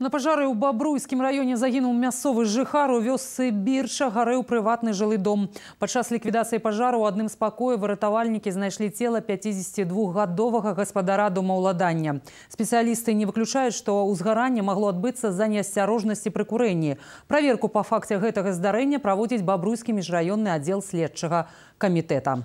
На пожары ў Бабруйскім раёне загінуў мясцовы жыхар у вёсцы Бірша гарэў прыватны жылы дом. Падчас ліквідацыі пажару ў адным спакоі выратавальнікі знайшлі цела 52гадовага гаспадара домаўладання. Спецыялісты не выключаюць, што ўзгаранне магло адбыцца з-за неасцярожнасці пры курэнні. Праверку па факце гэтага здарэння праводзіць бабруйскі міжраённы аддзел следчага камітэта.